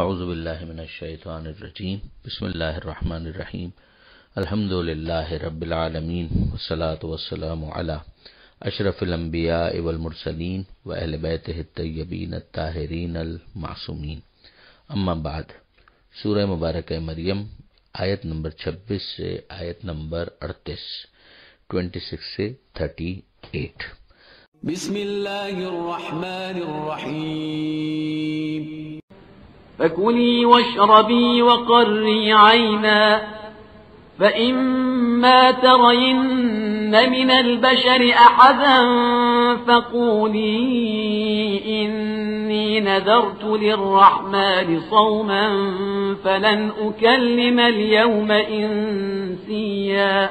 अज़बिल्लिमिनशैतरजीम बसमीम अलहमदिल्ला रबालमीन वसलात वसलम अशरफ़िलम्बिया इवलमरसलिन व अहलबैत तयबीन ताहरीन अलमासूमीन अम्माबाद सूर मुबारक मरियम आयत नंबर 26 से आयत नंबर 38 26 से 38 बिस्मिल्लाहिर्रहमानिर्रहीम فكلي واشربي وقري عينا فإما ترين من البشر أحدا فقولي إني نذرت للرحمن صوما فلن أكلم اليوم إنسيا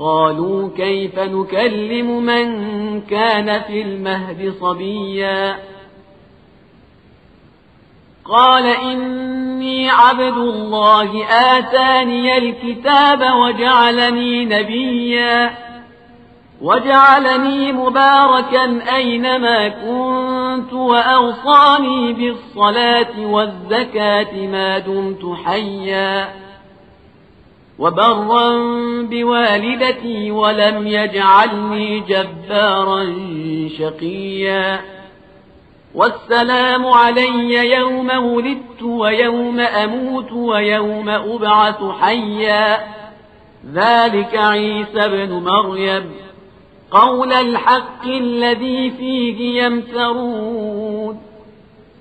قالوا كيف نكلم من كان في المهد صبيا قال إني عبد الله آتاني الكتاب وجعلني نبيا وجعلني مباركا أينما كنت وأوصاني بالصلاة والزكاة ما دمت حياً وبرا بوالدتي ولم يجعلني جبارا شقيا والسلام علي يوم ولدت ويوم أموت ويوم أبعث حيا ذلك عيسى بن مريم قول الحق الذي فيه يمترون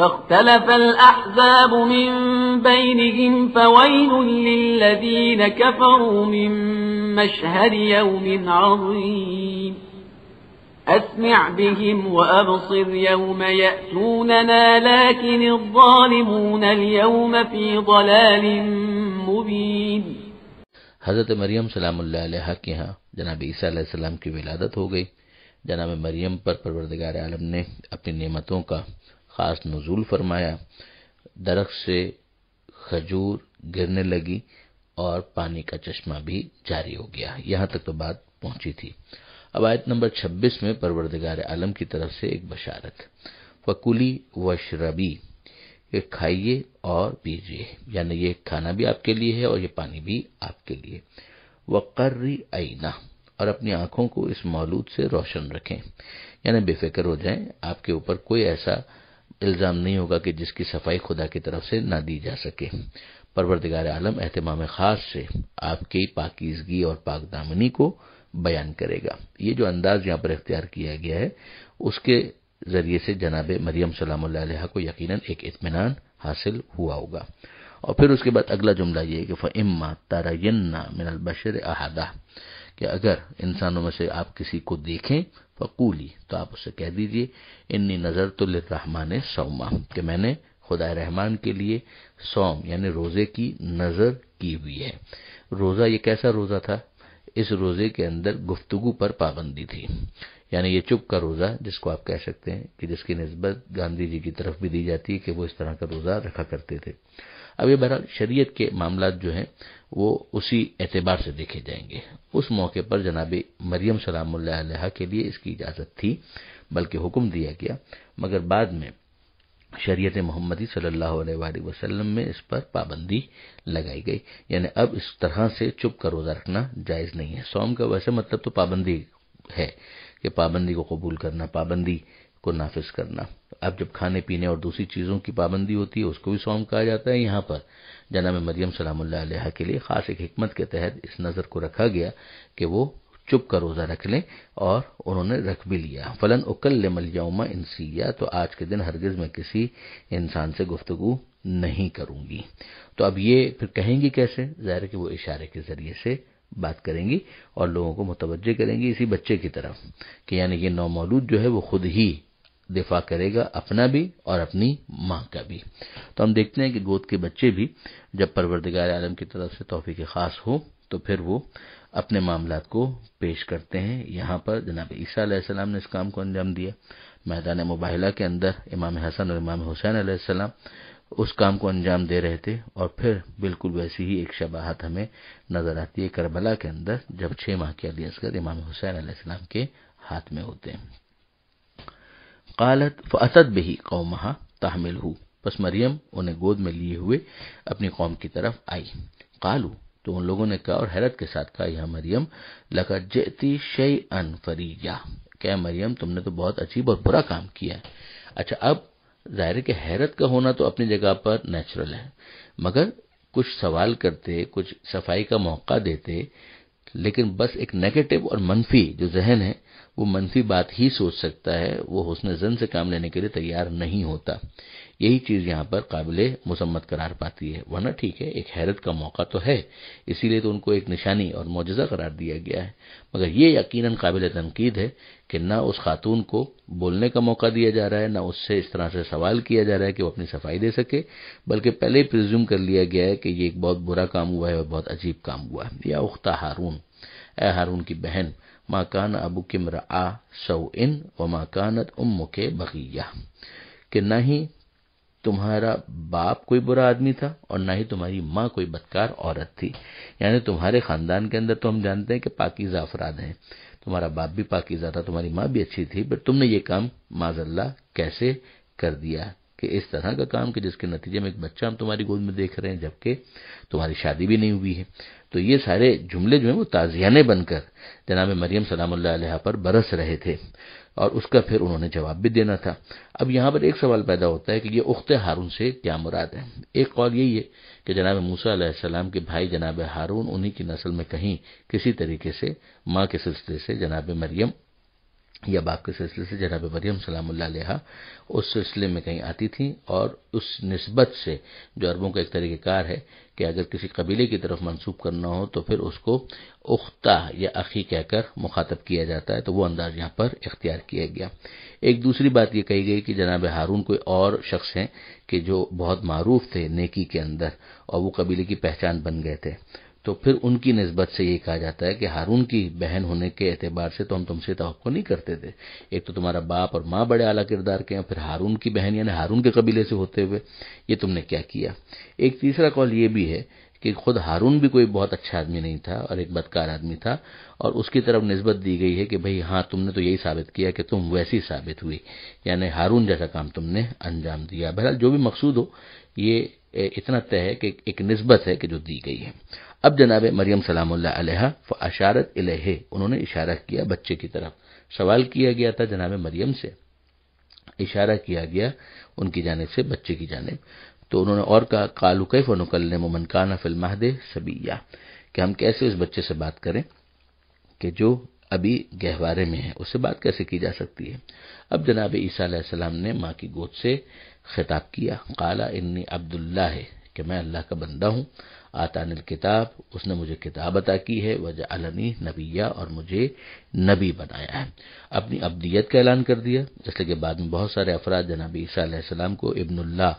فاختلف الأحزاب من بينهم فويل للذين كفروا من مشهد يوم عظيم أسمع بهم وأبصر يوم يأتوننا لكن الظالمون اليوم في ضلال مبين حضرت مریم سلام اللہ علیہ کے ہاں جناب عیسیٰ علیہ السلام کی ولادت ہو گئی جناب مریم پر پروردگار عالم نے اپنی نعمتوں کا खास नजूल फरमाया दरख्त से खजूर गिरने लगी और पानी का चश्मा भी जारी हो गया यहां तक तो बात पहुंची थी अब आयत नंबर 26 में परवरदगार आलम की तरफ से एक बशारत फकुली वशरबी ये खाइए और पीजिए यानी ये खाना भी आपके लिए है और ये पानी भी आपके लिए वक्री आईना और अपनी आंखों को इस मौलूद से रोशन रखें यानी बेफिक्र हो जाएं आपके ऊपर कोई ऐसा इल्ज़ाम नहीं होगा कि जिसकी सफाई खुदा की तरफ से ना दी जा सके परवरदिगार आलम एहतमाम ख़ास से आपकी पाकिजगी और पाक दामनी को बयान करेगा ये जो अंदाज यहां पर इख्तियार किया गया है उसके जरिए से जनाब मरियम सलाम को यकीन एक इतमान हासिल हुआ होगा और फिर उसके बाद अगला जुमला ये कि फ़ इम्मा तारा यन्ना मिनल बशर अहादा कि अगर इंसानों में से आप किसी को देखें फकूली तो आप उसे कह दीजिए इन्नी नजर तो रहमान सौमा कि मैंने खुदा रहमान के लिए सौम यानी रोजे की नजर की हुई है रोजा ये कैसा रोजा था इस रोजे के अंदर गुफ्तगु पर पाबंदी थी यानी ये चुप का रोजा जिसको आप कह सकते हैं कि जिसकी नस्बत गांधी जी की तरफ भी दी जाती है कि वो इस तरह का रोजा रखा करते थे अब ये बहरहाल शरीयत के मामला जो हैं वो उसी एतबार से देखे जाएंगे उस मौके पर जनाब मरियम सलाम के लिए इसकी इजाजत थी बल्कि हुक्म दिया गया मगर बाद में शरीयत मोहम्मदी सल्लल्लाहु अलैहि वसल्लम में इस पर पाबंदी लगाई गई यानी अब इस तरह से चुप कर रोजा रखना जायज नहीं है सौम का वैसे मतलब तो पाबंदी है कि पाबंदी को कबूल करना पाबंदी को नाफिज करना अब जब खाने पीने और दूसरी चीज़ों की पाबंदी होती है उसको भी सौम कहा जाता है यहां पर जनाब मरियम सलामुल्ला के लिए खास एक हमत के तहत इस नज़र को रखा गया कि वो चुप कर रोज़ा रख लें और उन्होंने रख भी लिया फलन उकल मलयमा इंसिया तो आज के दिन हरगिज मैं किसी इंसान से गुफ्तगु नहीं करूंगी तो अब ये फिर कहेंगी कैसे ज़ाहिर कि वो इशारे के ज़रिए से बात करेंगी और लोगों को मुतवजह करेंगी इसी बच्चे की तरफ कि यानी ये नौमौलूद जो है वो खुद ही दिफा करेगा अपना भी और अपनी मां का भी तो हम देखते हैं कि गोद के बच्चे भी जब परवरदिगार आलम की तरफ से तोहफे के खास हो तो फिर वो अपने मामला को पेश करते हैं यहां पर जनाब ईसा सलाम ने इस काम को अंजाम दिया मैदान मुबाहला के अंदर इमाम हसन और इमाम हुसैन सलाम उस काम को अंजाम दे रहे थे और फिर बिल्कुल वैसी ही एक शबाहत हमें नजर आती है करबला के अंदर जब छह माह के अली असगर इमाम हुसैन सलाम के हाथ में होते हैं कालत फसद बही कौमहा तहमिल हु बस मरियम उन्हें गोद में लिए हुए अपनी कौम की तरफ आई कालू तो उन लोगों ने कहा और हैरत के साथ कहा यह मरियम लकत जैती शई अन फरीजा क्या मरियम तुमने तो बहुत अजीब और बुरा काम किया है अच्छा अब जाहिर के हैरत का होना तो अपनी जगह पर नेचुरल है मगर कुछ सवाल करते कुछ सफाई का मौका देते लेकिन बस एक नेगेटिव और मनफी जो जहन है वो मनफी बात ही सोच सकता है वो हुसन जन से काम लेने के लिए तैयार नहीं होता यही चीज यहाँ पर काबिल मुसम्मत करार पाती है वरना ठीक है एक हैरत का मौका तो है इसीलिए तो उनको एक निशानी और मुजजा करार दिया गया है मगर ये यकीन काबिल तनकीद है कि ना उस खातून को बोलने का मौका दिया जा रहा है ना उससे इस तरह से सवाल किया जा रहा है कि वो अपनी सफाई दे सके बल्कि पहले ही प्रिज्यूम कर लिया गया है कि ये एक बहुत बुरा काम हुआ है और बहुत अजीब काम हुआ है या उख्ता हारून ए हारून की बहन माकान अबू किम रा सऊन व माकानत उम के बगिया कि न ही तुम्हारा बाप कोई बुरा आदमी था और ना ही तुम्हारी माँ कोई बदकार औरत थी यानी तुम्हारे खानदान के अंदर तो हम जानते हैं कि पाकिजा अफराद हैं तुम्हारा बाप भी पाकिजा था तुम्हारी माँ भी अच्छी थी बट तुमने ये काम माजल्ला कैसे कर दिया कि इस तरह का काम कि जिसके नतीजे में एक बच्चा हम तुम्हारी गोद में देख रहे हैं जबकि तुम्हारी शादी भी नहीं हुई है तो ये सारे जुमले जो हैं वो ताजियाने बनकर जनाब मरियम सलाम पर बरस रहे थे और उसका फिर उन्होंने जवाब भी देना था अब यहां पर एक सवाल पैदा होता है कि ये उख्त हारून से क्या मुराद है एक कौल यही है कि जनाब मूसा सलाम के भाई जनाब हारून उन्हीं की नस्ल में कहीं किसी तरीके से मां के सिलसिले से जनाब मरियम या बाप के सिलसिले से जनाब मरियम सलाम्ला उस सिलसिले में कहीं आती थी और उस नस्बत से जो अरबों का एक तरीक़ेकार है कि अगर किसी कबीले की तरफ मंसूब करना हो तो फिर उसको उख्ता या अखी कहकर मुखातब किया जाता है तो वो अंदाज यहाँ पर इख्तियार किया गया एक दूसरी बात यह कही गई कि जनाब हारून कोई और शख्स हैं कि जो बहुत मरूफ थे नेकी के अंदर और वो कबीले की पहचान बन गए थे तो फिर उनकी नस्बत से ये कहा जाता है कि हारून की बहन होने के एतबार से तो हम तुमसे तो नहीं करते थे एक तो तुम्हारा बाप और माँ बड़े आला किरदार के हैं फिर हारून की बहन यानी हारून के कबीले से होते हुए ये तुमने क्या किया एक तीसरा कॉल ये भी है कि खुद हारून भी कोई बहुत अच्छा आदमी नहीं था और एक बदकार आदमी था और उसकी तरफ नस्बत दी गई है कि भाई हाँ तुमने तो यही साबित किया कि तुम वैसी साबित हुई यानी हारून जैसा काम तुमने अंजाम दिया बहरहाल जो भी मकसूद हो ये इतना तय है कि एक नस्बत है कि जो दी गई है अब जनाब मरियम सलाम फ़ाशारत इलेहे उन्होंने इशारा किया बच्चे की तरफ सवाल किया गया था जनाब मरियम से इशारा किया गया उनकी जानब से बच्चे की जानब तो उन्होंने और कहा कालू कैफ नकल ममनकाना फिल्माहदे सबैया कि हम कैसे उस बच्चे से बात करें कि जो अभी गहवारे में है उससे बात कैसे की जा सकती है अब जनाब ईसा ने माँ की गोद से खिताब किया काला इन्नी अब्दुल्ला है कि मैं अल्लाह का बंदा हूं आतानिल किताब उसने मुझे किताब अता की है वजह अलनी नबिया और मुझे नबी बनाया है अपनी अब्दियत का ऐलान कर दिया जैसे कि बाद में बहुत सारे अफराद जनाब ईसा को इब्नुल्ला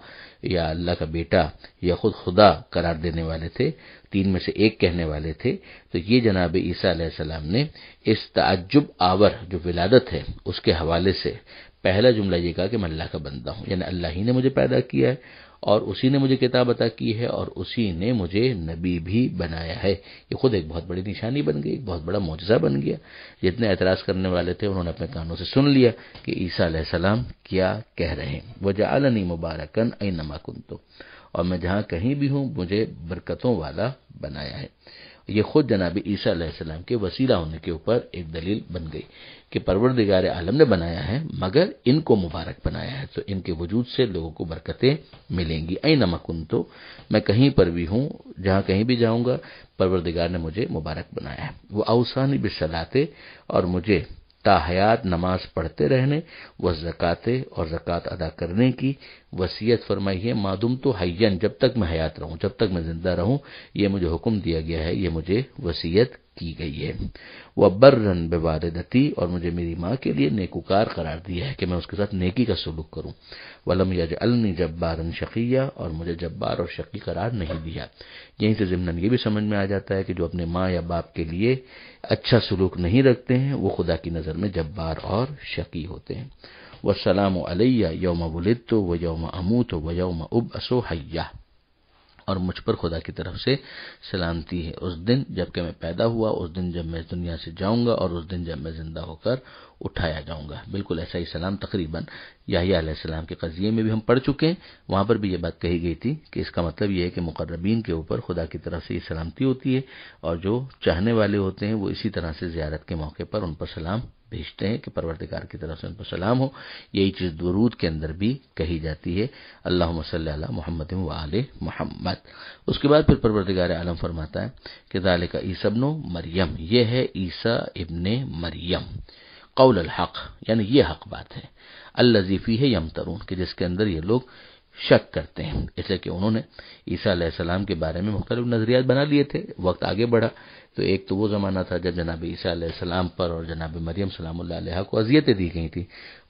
या अल्लाह का बेटा या खुद खुदा करार देने वाले थे तीन में से एक कहने वाले थे तो ये जनाब ईसा ने इस ताज्जुब आवर जो विलादत है उसके हवाले से पहला जुमला ये कहा कि मैं अल्लाह का बंदा हूं यानी अल्लाह ही ने मुझे पैदा किया है और उसी ने मुझे किताब अता की है और उसी ने मुझे नबी भी बनाया है ये खुद एक बहुत बड़ी निशानी बन गई एक बहुत बड़ा मुआजा बन गया जितने ऐतराज करने वाले थे उन्होंने अपने कानों से सुन लिया कि ईसा सलाम क्या कह रहे हैं वह जालनी मुबारकन ऐ नमाकुन तो और मैं जहां कहीं भी हूं मुझे बरकतों वाला बनाया है ये खुद जनाब ईसा के वसीला होने के ऊपर एक दलील बन गई कि परवरदिगार आलम ने बनाया है मगर इनको मुबारक बनाया है तो इनके वजूद से लोगों को बरकतें मिलेंगी ऐ नमकुन तो मैं कहीं पर भी हूं जहां कहीं भी जाऊंगा परवरदिगार ने मुझे मुबारक बनाया है वो अवसानी सलाते और मुझे ताहयात नमाज पढ़ते रहने व जक़ाते और जक़ात अदा करने की वसीयत फरमाई है मादुम तो हयन जब तक मैं हयात रहूं जब तक मैं जिंदा रहूं यह मुझे हुक्म दिया गया है ये मुझे वसीयत की गई है वह बर्रन बेवारदती और मुझे मेरी माँ के लिए नेकुकार करार दिया है कि मैं उसके साथ नेकी का सलूक करूं वलम यज अलनी जब्बारन शकिया और मुझे जब्बार और शकी करार नहीं दिया यहीं से ज़िमनन ये भी समझ में आ जाता है कि जो अपने माँ या बाप के लिए अच्छा सलूक नहीं रखते हैं वो खुदा की नज़र में जब्बार और शकी होते हैं वह वसलाम अलैया यौम वलिद तो व यौम अमूत व यौम उब असो हया और मुझ पर खुदा की तरफ से सलामती है उस दिन जबकि मैं पैदा हुआ उस दिन जब मैं इस दुनिया से जाऊंगा और उस दिन जब मैं जिंदा होकर उठाया जाऊंगा बिल्कुल ऐसा ही सलाम तकरीबन याहियाम के कजिये में भी हम पढ़ चुके हैं वहां पर भी यह बात कही गई थी कि इसका मतलब यह है कि मुकर्रबीन के ऊपर खुदा की तरफ से ये सलामती होती है और जो चाहने वाले होते हैं वो इसी तरह से ज्यारत के मौके पर उन पर सलाम भेजते हैं कि परवरदिगार की तरफ से उनको सलाम हो यही चीज दरूद के अंदर भी कही जाती है अल्लाह मसल मोहम्मद वाल मोहम्मद उसके बाद फिर परवरदिगार आलम फरमाता है कि दाल का ईसबनो मरियम यह है ईसा इबन मरियम कौल हक यानी ये हक बात है अल्लजीफी है यम तरून कि जिसके अंदर ये लोग शक करते हैं इसलिए कि उन्होंने ईसा सलाम के बारे में मुख्तलिफ नजरियात बना लिए थे वक्त आगे बढ़ा तो एक तो वो ज़माना था जब जनाब ईसा पर और जनाब मरियम सलाम को अजियतें दी गई थी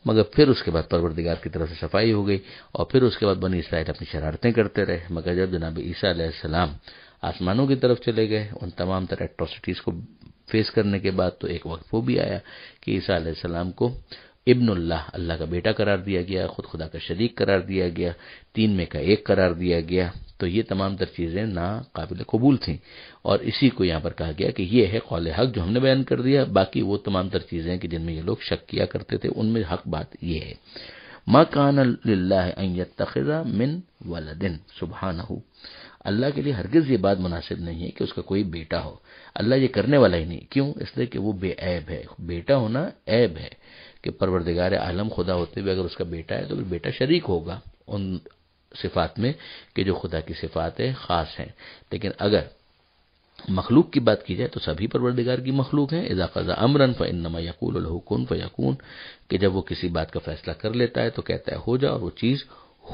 मगर फिर उसके बाद परवरदिगार की तरफ से सफाई हो गई और फिर उसके बाद बनी इसराइल अपनी शरारतें करते रहे मगर जब जनाब ईसा आसमानों की तरफ चले गए उन तमाम तरह एट्रोसिटीज़ को फेस करने के बाद तो एक वक्त वो भी आया कि ईसा को इब्नुल्लाह अल्लाह का बेटा करार दिया गया खुद खुदा का शरीक करार दिया गया तीन में का एक करार दिया गया तो ये तमाम तर चीज़ें नाकबिल कबूल थी और इसी को यहां पर कहा गया कि यह है कौल हक जो हमने बयान कर दिया बाकी वो तमाम तर चीज़ें कि जिनमें ये लोग शक किया करते थे उनमें हक बात यह है मा कान तखिरा मिन वालदिन हो अल्लाह के लिए हरगिज ये बात मुनासिब नहीं है कि उसका कोई बेटा हो अल्लाह ये करने वाला ही नहीं क्यों इसलिए कि वो बेऐब है बेटा होना ऐब है कि परवरदिगार आलम खुदा होते हुए अगर उसका बेटा है तो फिर बेटा शरीक होगा उन सिफात में कि जो खुदा की सिफात है ख़ास हैं लेकिन अगर मखलूक की बात की जाए तो सभी परवरदिगार की मखलूक हैं इजाकजा अमरन फ़ इनमा यकूल हकून फ़ यकून कि जब वो किसी बात का फैसला कर लेता है तो कहता है हो जा और वो चीज़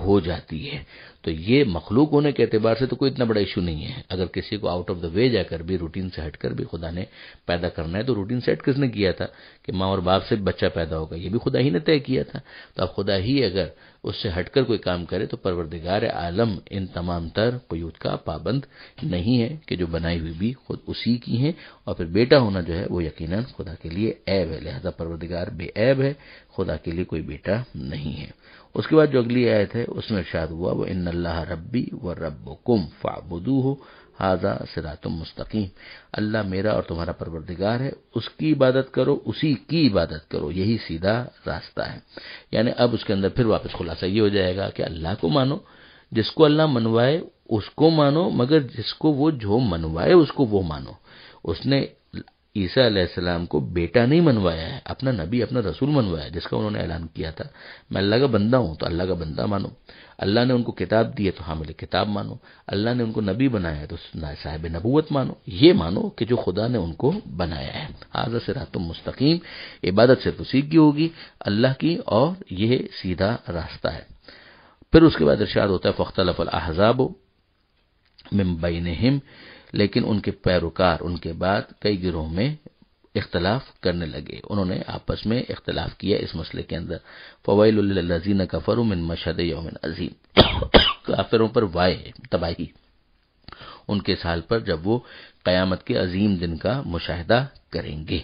हो जाती है तो ये मखलूक होने के अतबार से तो कोई इतना बड़ा इशू नहीं है अगर किसी को आउट ऑफ द वे जाकर भी रूटीन से हटकर भी खुदा ने पैदा करना है तो रूटीन सेट किसने किया था कि माँ और बाप से बच्चा पैदा होगा ये भी खुदा ही ने तय किया था तो अब खुदा ही अगर उससे हटकर कोई काम करे तो परवरदिगार आलम इन तमाम तर कयूद का पाबंद नहीं है कि जो बनाई हुई भी खुद उसी की है और फिर बेटा होना जो है वो यकीनन खुदा के लिए ऐब है लिहाजा परवरदिगार बेऐब है खुदा के लिए कोई बेटा नहीं है उसके बाद जो अगली आयत है उसमें इर्शाद हुआ वो इन अल्लाह रब्बी व रब कुम फाबुदू हो हाजा तुम मुस्तकीम अल्लाह मेरा और तुम्हारा परवरदिगार है उसकी इबादत करो उसी की इबादत करो यही सीधा रास्ता है यानी अब उसके अंदर फिर वापस खुलासा ये हो जाएगा कि अल्लाह को मानो जिसको अल्लाह मनवाए उसको मानो मगर जिसको वो जो मनवाए उसको वो मानो उसने ईसा अलैहिस्सलाम को बेटा नहीं मनवाया है अपना नबी अपना रसूल मनवाया जिसका उन्होंने ऐलान किया था मैं अल्लाह का बंदा हूं तो अल्लाह का बंदा मानो अल्लाह ने उनको किताब दी है तो हामिल किताब मानो अल्लाह ने उनको नबी बनाया है तो साहिब नबूत मानो ये मानो कि जो खुदा ने उनको बनाया है आज से रातुम मुस्तकीम इबादत सिर्फ उसी की होगी अल्लाह की और यह सीधा रास्ता है फिर उसके बाद इर्शाद होता है अल अहजाब मिम्बई हिम लेकिन उनके पैरोकार उनके बाद कई गिरोह में इख्तलाफ करने लगे उन्होंने आपस में इख्तलाफ किया इस मसले के अंदर फवाईलजीन कफर मशद योमिन अजीम काफिरों पर वाय तबाही उनके साल पर जब वो कयामत के अजीम दिन का मुशाहिदा करेंगे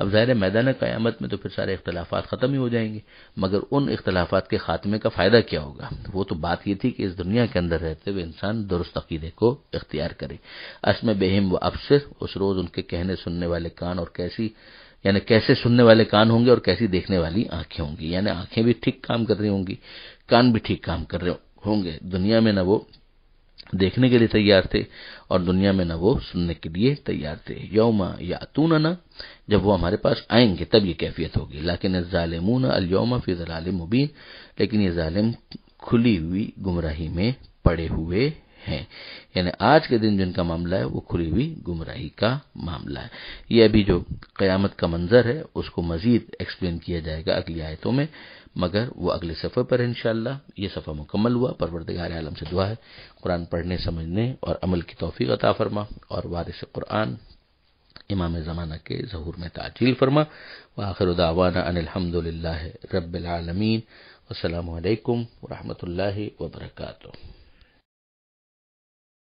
अब ज़ाहिर मैदान क़यामत में तो फिर सारे इख्तलाफात ख़त्म ही हो जाएंगे मगर उन इख्तलाफात के ख़ात्मे का फ़ायदा क्या होगा वो तो बात ये थी कि इस दुनिया के अंदर रहते हुए इंसान दुरुस्त अकीदे को इख्तियार करे असम बेहम व अफसर उस रोज़ उनके कहने सुनने वाले कान और कैसी यानी कैसे सुनने वाले कान होंगे और कैसी देखने वाली आंखें होंगी यानी आंखें भी ठीक काम कर रही होंगी कान भी ठीक काम कर रहे होंगे दुनिया में ना वो देखने के लिए तैयार थे और दुनिया में न वो सुनने के लिए तैयार थे यौमा तू न जब वो हमारे पास आएंगे तब ये कैफियत होगी लेकिन ालिमून अलयौमा फिर मुबीन लेकिन ये ालिम खुली हुई गुमराही में पड़े हुए हैं यानी आज के दिन जिनका मामला है वो खुली हुई गुमराही का मामला है ये अभी जो कयामत का मंजर है उसको मजीद एक्सप्लेन किया जाएगा अगली आयतों में मगर वो अगले सफ़र पर है इनशाला ये सफ़र मुकम्मल हुआ परवरदगार आलम से दुआ है कुरान पढ़ने समझने और अमल की तोफ़ी अता फरमा और वारिस कुरान इमाम ज़माना के जहूर में ताजील फरमा व आखिर उदावाना अनिलहमदुल्ला रबालमीन असलकम वरहमल वर्का